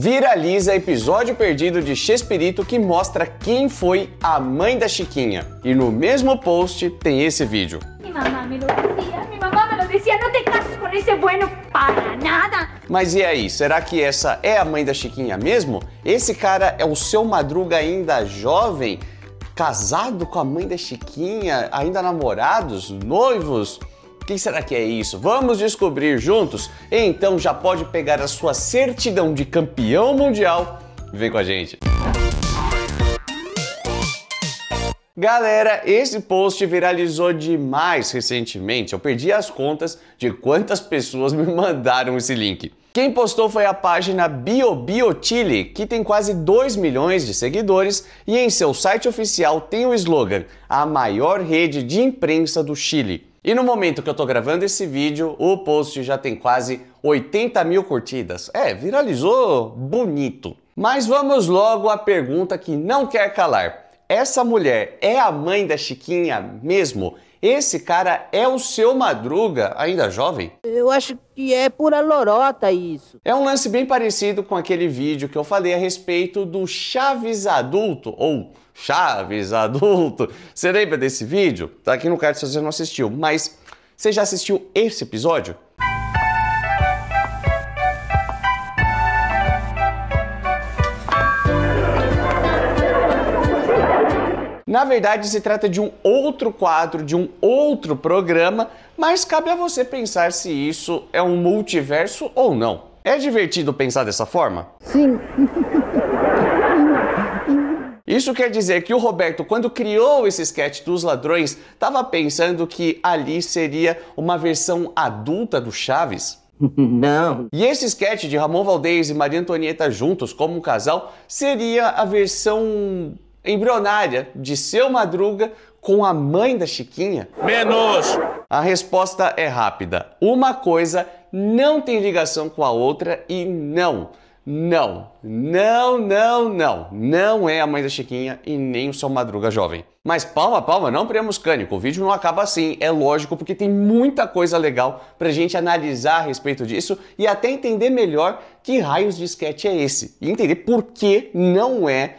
viraliza episódio perdido de Chespirito que mostra quem foi a mãe da Chiquinha. E no mesmo post tem esse vídeo. me me para nada. Mas e aí, será que essa é a mãe da Chiquinha mesmo? Esse cara é o seu Madruga ainda jovem, casado com a mãe da Chiquinha, ainda namorados, noivos? que será que é isso? Vamos descobrir juntos? Então já pode pegar a sua certidão de campeão mundial e vem com a gente. Galera, esse post viralizou demais recentemente. Eu perdi as contas de quantas pessoas me mandaram esse link. Quem postou foi a página BioBioChile, que tem quase 2 milhões de seguidores e em seu site oficial tem o slogan: a maior rede de imprensa do Chile. E no momento que eu tô gravando esse vídeo, o post já tem quase 80 mil curtidas. É, viralizou bonito. Mas vamos logo à pergunta que não quer calar. Essa mulher é a mãe da Chiquinha mesmo? Esse cara é o seu Madruga, ainda jovem? Eu acho que é pura lorota isso. É um lance bem parecido com aquele vídeo que eu falei a respeito do Chaves adulto, ou Chaves, adulto. Você lembra desse vídeo? Tá aqui no card se você não assistiu, mas você já assistiu esse episódio? Na verdade, se trata de um outro quadro, de um outro programa, mas cabe a você pensar se isso é um multiverso ou não. É divertido pensar dessa forma? Sim. Isso quer dizer que o Roberto, quando criou esse sketch dos ladrões, estava pensando que ali seria uma versão adulta do Chaves? Não. E esse sketch de Ramon Valdez e Maria Antonieta juntos como um casal seria a versão embrionária de seu Madruga com a mãe da Chiquinha? Menos! A resposta é rápida. Uma coisa não tem ligação com a outra e não. Não, não, não, não. Não é a mãe da Chiquinha e nem o seu Madruga Jovem. Mas palma, palma, não priamos cânico. O vídeo não acaba assim, é lógico, porque tem muita coisa legal pra gente analisar a respeito disso e até entender melhor que raios de sketch é esse e entender por que não é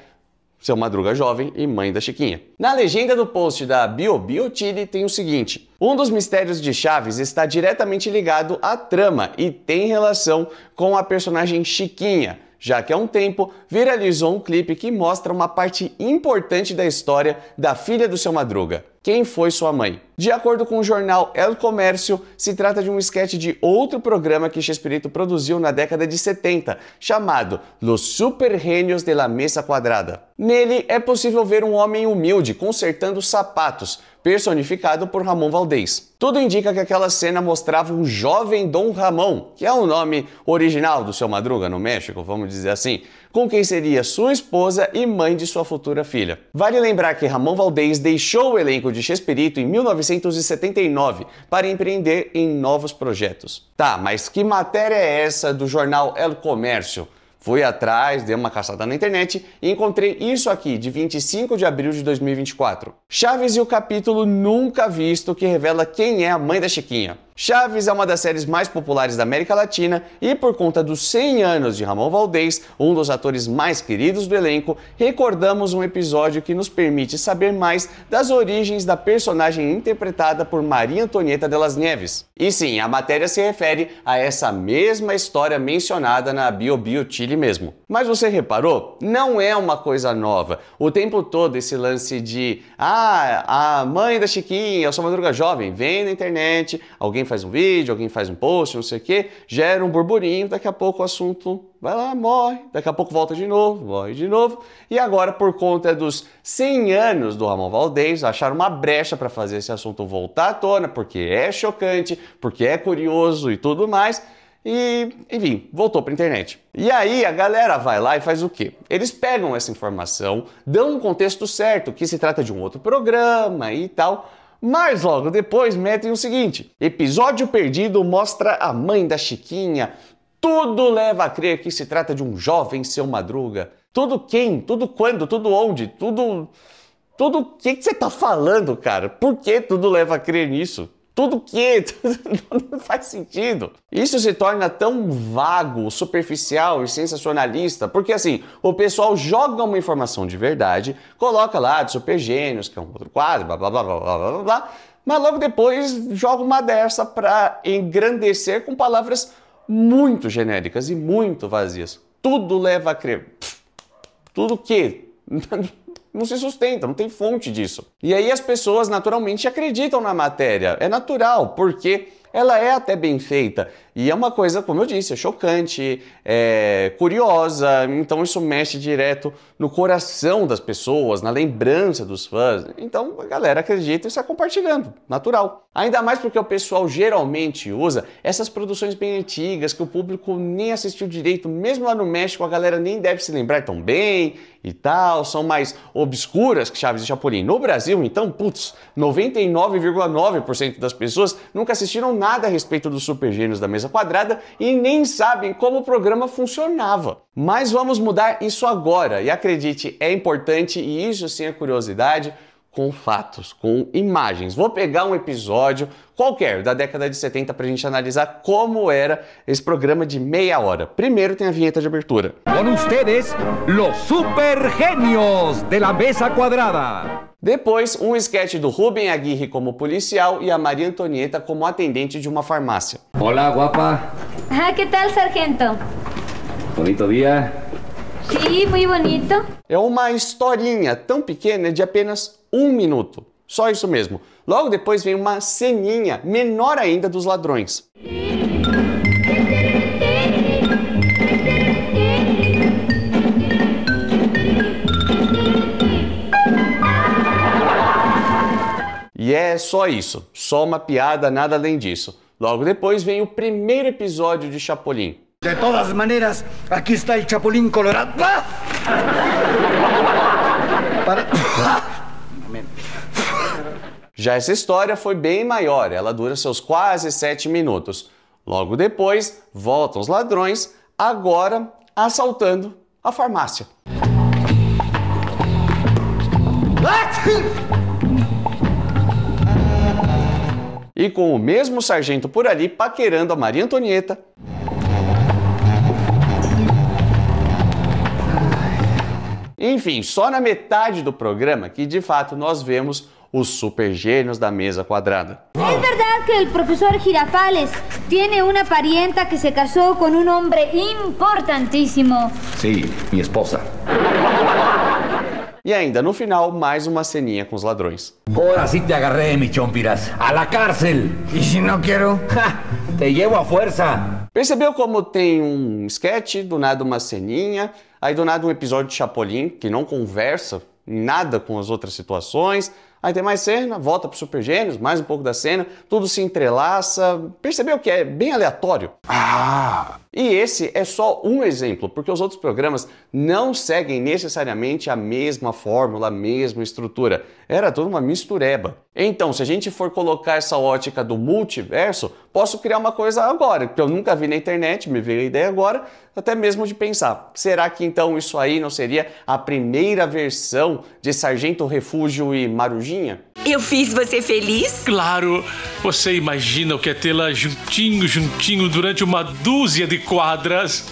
seu Madruga jovem e mãe da Chiquinha. Na legenda do post da BioBioTile tem o seguinte: um dos mistérios de Chaves está diretamente ligado à trama e tem relação com a personagem Chiquinha, já que há um tempo viralizou um clipe que mostra uma parte importante da história da filha do seu Madruga. Quem foi sua mãe? De acordo com o jornal El Comércio, se trata de um esquete de outro programa que Chespirito produziu na década de 70, chamado Los Super Genios de la Mesa Quadrada. Nele é possível ver um homem humilde consertando sapatos, personificado por Ramon Valdez. Tudo indica que aquela cena mostrava um jovem Dom Ramon, que é o nome original do seu Madruga no México, vamos dizer assim, com quem seria sua esposa e mãe de sua futura filha. Vale lembrar que Ramon Valdez deixou o elenco de Chespirito em 1979 para empreender em novos projetos. Tá, mas que matéria é essa do jornal El Comércio? Fui atrás, dei uma caçada na internet e encontrei isso aqui, de 25 de abril de 2024. Chaves e o capítulo nunca visto que revela quem é a mãe da Chiquinha. Chaves é uma das séries mais populares da América Latina e, por conta dos 100 anos de Ramon Valdez, um dos atores mais queridos do elenco, recordamos um episódio que nos permite saber mais das origens da personagem interpretada por Maria Antonieta Delas Neves. E sim, a matéria se refere a essa mesma história mencionada na Bio Bio Chile mesmo. Mas você reparou? Não é uma coisa nova. O tempo todo esse lance de ah, a mãe da Chiquinha, a sua madruga jovem, vem na internet, alguém faz um vídeo, alguém faz um post, não sei o quê, gera um burburinho, daqui a pouco o assunto vai lá, morre, daqui a pouco volta de novo, morre de novo. E agora, por conta dos 100 anos do Ramon Valdez, acharam uma brecha para fazer esse assunto voltar à tona, porque é chocante, porque é curioso e tudo mais. E, enfim, voltou para a internet. E aí a galera vai lá e faz o quê? Eles pegam essa informação, dão um contexto certo, que se trata de um outro programa e tal, mas logo depois metem o seguinte: episódio perdido mostra a mãe da Chiquinha. Tudo leva a crer que se trata de um jovem seu madruga. Tudo quem, tudo quando, tudo onde, tudo. Tudo. O que, você tá falando, cara? Por que tudo leva a crer nisso? tudo que não é, faz sentido. Isso se torna tão vago, superficial e sensacionalista, porque assim, o pessoal joga uma informação de verdade, coloca lá de super gênios, que é um outro quadro, blá blá blá blá blá blá, blá mas logo depois joga uma dessa para engrandecer com palavras muito genéricas e muito vazias. Tudo leva a crer. Tudo que não se sustenta, não tem fonte disso. E aí as pessoas naturalmente acreditam na matéria. É natural, porque ela é até bem feita. E é uma coisa, como eu disse, é chocante, é curiosa, então isso mexe direto no coração das pessoas, na lembrança dos fãs. Então a galera acredita e está compartilhando, natural. Ainda mais porque o pessoal geralmente usa essas produções bem antigas que o público nem assistiu direito, mesmo lá no México a galera nem deve se lembrar tão bem e tal, são mais obscuras que Chaves e Chapolin. No Brasil, então, putz, 99,9% das pessoas nunca assistiram nada a respeito dos supergênios da mesa quadrada e nem sabem como o programa funcionava. Mas vamos mudar isso agora e acredite, é importante e isso sim é curiosidade com fatos, com imagens. Vou pegar um episódio qualquer da década de 70 para a gente analisar como era esse programa de meia hora. Primeiro tem a vinheta de abertura. Com vocês, os supergênios de la mesa quadrada. Depois, um esquete do Rubem Aguirre como policial e a Maria Antonieta como atendente de uma farmácia. Olá, guapa. Ah, que tal, sargento? Bonito dia. Sim, muito bonito. É uma historinha tão pequena de apenas um minuto. Só isso mesmo. Logo depois vem uma ceninha menor ainda dos ladrões. Sim. E é só isso, só uma piada, nada além disso. Logo depois vem o primeiro episódio de Chapolin. De todas maneiras, aqui está o Chapolin colorado. Ah! Para... Já essa história foi bem maior, ela dura seus quase sete minutos. Logo depois, voltam os ladrões, agora assaltando a farmácia. e com o mesmo sargento por ali paquerando a Maria Antonieta. Enfim, só na metade do programa que de fato nós vemos os super gênios da mesa quadrada. É verdade que o professor Girafales tem uma parienta que se casou com um homem importantíssimo. Sim, sí, minha esposa. E ainda no final, mais uma ceninha com os ladrões. Ora sim te agarrei, mi chompiras. A la cárcel! E se não quero, te llevo a força! Percebeu como tem um sketch, do nada uma ceninha, aí do nada um episódio de Chapolin que não conversa nada com as outras situações. Aí tem mais cena, volta pro Super Gênios, mais um pouco da cena, tudo se entrelaça. Percebeu que é bem aleatório? Ah, e esse é só um exemplo, porque os outros programas não seguem necessariamente a mesma fórmula, a mesma estrutura. Era toda uma mistureba. Então, se a gente for colocar essa ótica do multiverso, posso criar uma coisa agora, que eu nunca vi na internet, me veio a ideia agora, até mesmo de pensar. Será que então isso aí não seria a primeira versão de Sargento Refúgio e Marujinha? Eu fiz você feliz? Claro! Você imagina o que é tê-la juntinho, juntinho durante uma dúzia de quadras.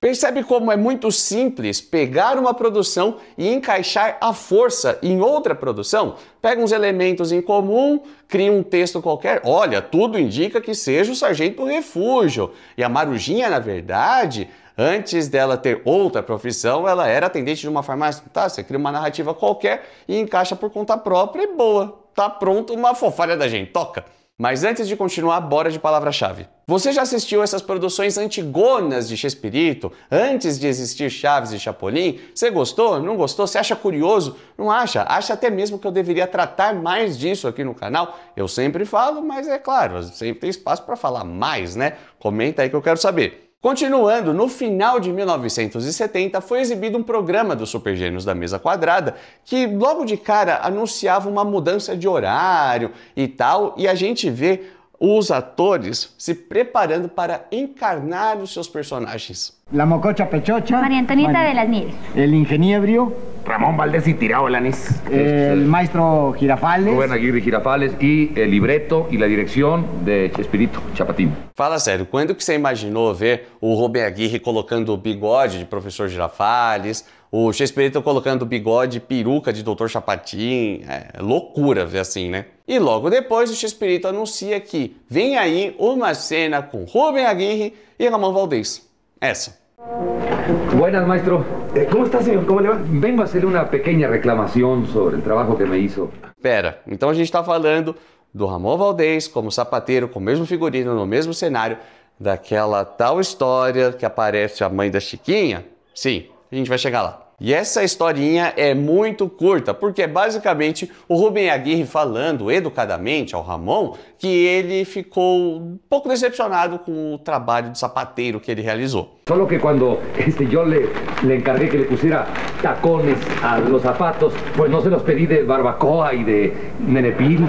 Percebe como é muito simples pegar uma produção e encaixar a força em outra produção? Pega uns elementos em comum, cria um texto qualquer. Olha, tudo indica que seja o Sargento Refúgio. E a Marujinha, na verdade, antes dela ter outra profissão, ela era atendente de uma farmácia. Tá, você cria uma narrativa qualquer e encaixa por conta própria e boa. Tá pronto uma fofalha da gente. Toca! Mas antes de continuar, bora de palavra-chave. Você já assistiu essas produções antigonas de Chespirito, antes de existir Chaves e Chapolin? Você gostou? Não gostou? Você acha curioso? Não acha? Acha até mesmo que eu deveria tratar mais disso aqui no canal? Eu sempre falo, mas é claro, sempre tem espaço para falar mais, né? Comenta aí que eu quero saber. Continuando, no final de 1970 foi exibido um programa dos Supergênios da Mesa Quadrada que logo de cara anunciava uma mudança de horário e tal, e a gente vê os atores se preparando para encarnar os seus personagens. La Mococha Pechocha. Maria Antonieta Maria. de las Nieves. El Ingeniebrio. Ramón Valdés y Tirao el El Maestro Girafales. Rubén Aguirre Girafales e el libreto e a direção de Chespirito Chapatín. Fala sério, quando que você imaginou ver o Rubén Aguirre colocando o bigode de Professor Girafales, o Chespirito colocando o bigode peruca de Doutor Chapatin? É loucura ver assim, né? E logo depois, o Chespirito anuncia que vem aí uma cena com Rubem Aguirre e Ramon Valdez. Essa. Buenas, maestro. Eh, como está, senhor? Como leva? Vengo a hacer uma pequena reclamação sobre o trabalho que me hizo. Pera, então a gente está falando do Ramon Valdez como sapateiro, com o mesmo figurino, no mesmo cenário, daquela tal história que aparece a mãe da Chiquinha? Sim, a gente vai chegar lá. E essa historinha é muito curta, porque é basicamente o Rubem Aguirre falando educadamente ao Ramon que ele ficou um pouco decepcionado com o trabalho de sapateiro que ele realizou. Só que quando este, eu le, le encarguei que ele pusiera tacones a los zapatos, pues se los pedi de barbacoa e de nenepil.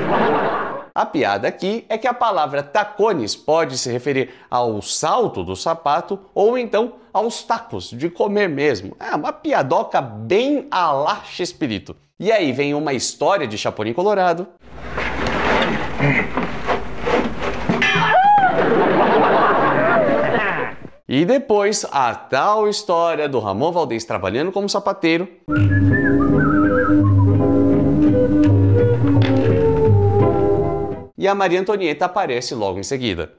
A piada aqui é que a palavra tacones pode se referir ao salto do sapato ou então aos tacos de comer mesmo. É uma piadoca bem a la espírito. E aí vem uma história de Chapolin Colorado. E depois a tal história do Ramon Valdez trabalhando como sapateiro. e a Maria Antonieta aparece logo em seguida.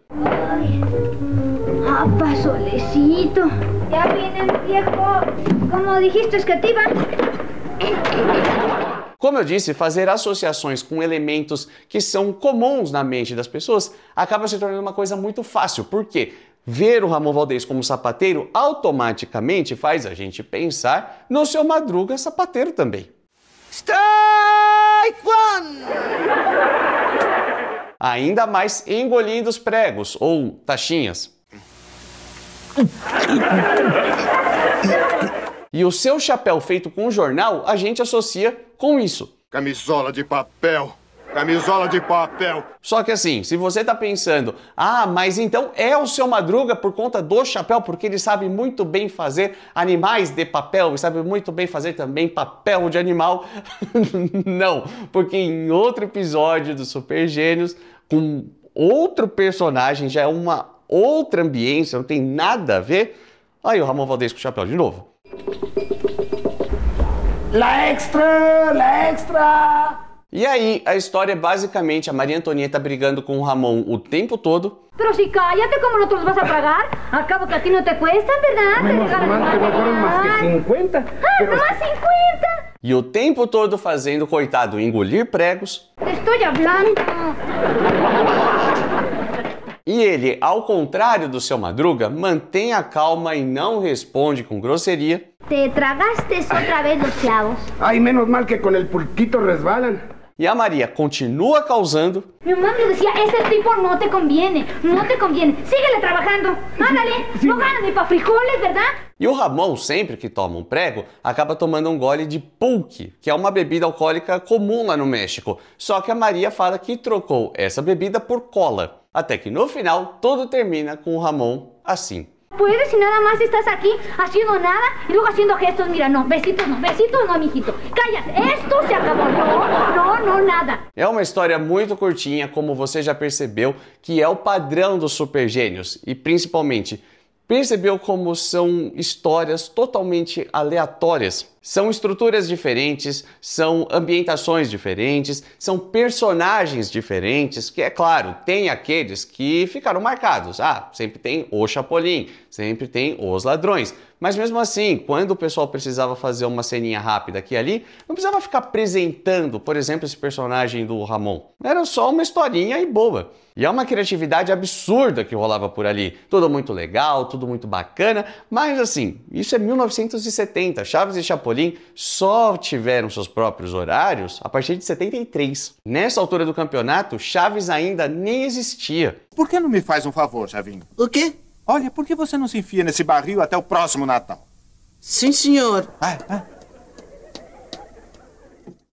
Ah, solecito. viejo. Como dijiste que te Como eu disse, fazer associações com elementos que são comuns na mente das pessoas acaba se tornando uma coisa muito fácil. porque Ver o Ramon Valdez como sapateiro automaticamente faz a gente pensar no seu Madruga sapateiro também. Strike one! ainda mais engolindo os pregos ou taxinhas. E o seu chapéu feito com jornal a gente associa com isso. Camisola de papel. Camisola de papel. Só que assim, se você tá pensando, ah, mas então é o seu Madruga por conta do chapéu, porque ele sabe muito bem fazer animais de papel e sabe muito bem fazer também papel de animal. Não, porque em outro episódio do Super Gênios com outro personagem, já é uma outra ambiência, não tem nada a ver. Aí o Ramon Valdez com o chapéu de novo. La extra, la extra! E aí, a história é basicamente a Maria Antonieta brigando com o Ramon o tempo todo. Pero si cállate, como no te los vas a pagar? Acabo que a ti no te cuesta, ¿verdad? Menos que no más que 50. Ah, pero... más 50! E o tempo todo fazendo, coitado, engolir pregos. Estou falando. E ele, ao contrário do seu Madruga, mantém a calma e não responde com grosseria. Te tragaste outra vez os clavos. Ai, menos mal que com el pulquito resbalam. E a Maria continua causando. Meu mamá me decía, tipo não te conviene, não te conviene, síguele trabajando, ándale, não gana nem para frijoles, verdade? E o Ramon, sempre que toma um prego, acaba tomando um gole de pulque, que é uma bebida alcoólica comum lá no México. Só que a Maria fala que trocou essa bebida por cola. Até que no final, tudo termina com o Ramon assim. Puedes si nada más estás aquí haciendo nada y luego haciendo gestos, mira, no, besitos no, besitos no, mijito. Cállate, esto se acabó, no, no por nada. É uma história muito curtinha, como você já percebeu, que é o padrão dos supergênios e principalmente percebeu como são histórias totalmente aleatórias são estruturas diferentes, são ambientações diferentes, são personagens diferentes, que é claro, tem aqueles que ficaram marcados. Ah, sempre tem o Chapolin, sempre tem os ladrões. Mas mesmo assim, quando o pessoal precisava fazer uma ceninha rápida aqui e ali, não precisava ficar apresentando, por exemplo, esse personagem do Ramon. Era só uma historinha e boa. E é uma criatividade absurda que rolava por ali. Tudo muito legal, tudo muito bacana, mas assim, isso é 1970. Chaves e Chapolin Chapolin só tiveram seus próprios horários a partir de 73. Nessa altura do campeonato, Chaves ainda nem existia. Por que não me faz um favor, Javinho? O quê? Olha, por que você não se enfia nesse barril até o próximo Natal? Sim, senhor. Ah, ah.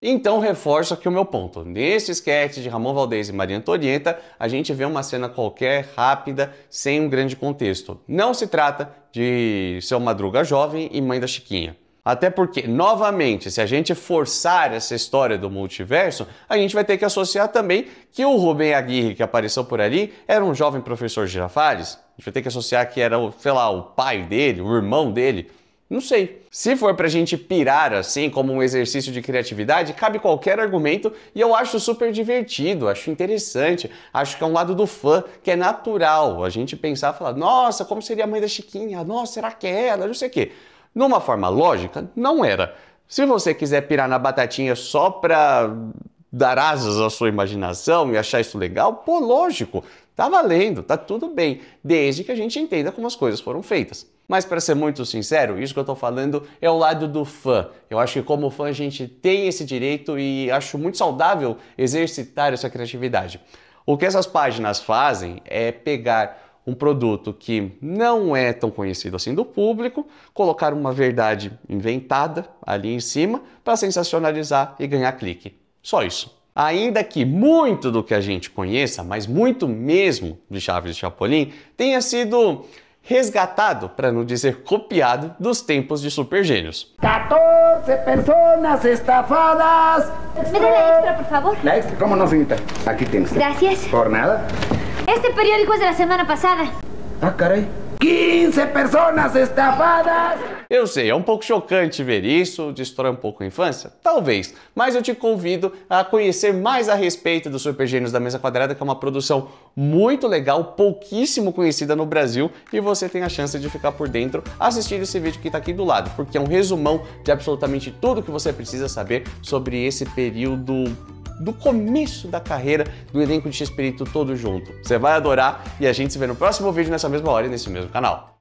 Então reforço aqui o meu ponto. Nesse esquete de Ramon Valdez e Maria Antonieta, a gente vê uma cena qualquer, rápida, sem um grande contexto. Não se trata de seu Madruga jovem e mãe da Chiquinha. Até porque, novamente, se a gente forçar essa história do multiverso, a gente vai ter que associar também que o Rubem Aguirre, que apareceu por ali, era um jovem professor Girafales. A gente vai ter que associar que era, sei lá, o pai dele, o irmão dele. Não sei. Se for pra gente pirar assim, como um exercício de criatividade, cabe qualquer argumento e eu acho super divertido, acho interessante, acho que é um lado do fã que é natural a gente pensar, falar, nossa, como seria a mãe da Chiquinha? Nossa, será que é ela? Não sei o quê. Numa forma lógica, não era. Se você quiser pirar na batatinha só para dar asas à sua imaginação e achar isso legal, pô, lógico, tá valendo, tá tudo bem, desde que a gente entenda como as coisas foram feitas. Mas para ser muito sincero, isso que eu tô falando é o lado do fã. Eu acho que como fã a gente tem esse direito e acho muito saudável exercitar essa criatividade. O que essas páginas fazem é pegar um produto que não é tão conhecido assim do público, colocar uma verdade inventada ali em cima para sensacionalizar e ganhar clique. Só isso. Ainda que muito do que a gente conheça, mas muito mesmo de Chaves e Chapolin, tenha sido resgatado, para não dizer copiado, dos tempos de supergênios. 14 pessoas estafadas! Me dá extra, por favor. extra, como não, senhorita? Aqui tem. Gracias. Por nada. Este periódico es de la semana pasada. Ah, caray. 15 pessoas estafadas! Eu sei, é um pouco chocante ver isso, destrói um pouco a infância? Talvez, mas eu te convido a conhecer mais a respeito dos Super Gênios da Mesa Quadrada, que é uma produção muito legal, pouquíssimo conhecida no Brasil, e você tem a chance de ficar por dentro assistindo esse vídeo que está aqui do lado, porque é um resumão de absolutamente tudo que você precisa saber sobre esse período do começo da carreira do elenco de Espírito todo junto. Você vai adorar e a gente se vê no próximo vídeo nessa mesma hora e nesse mesmo canal.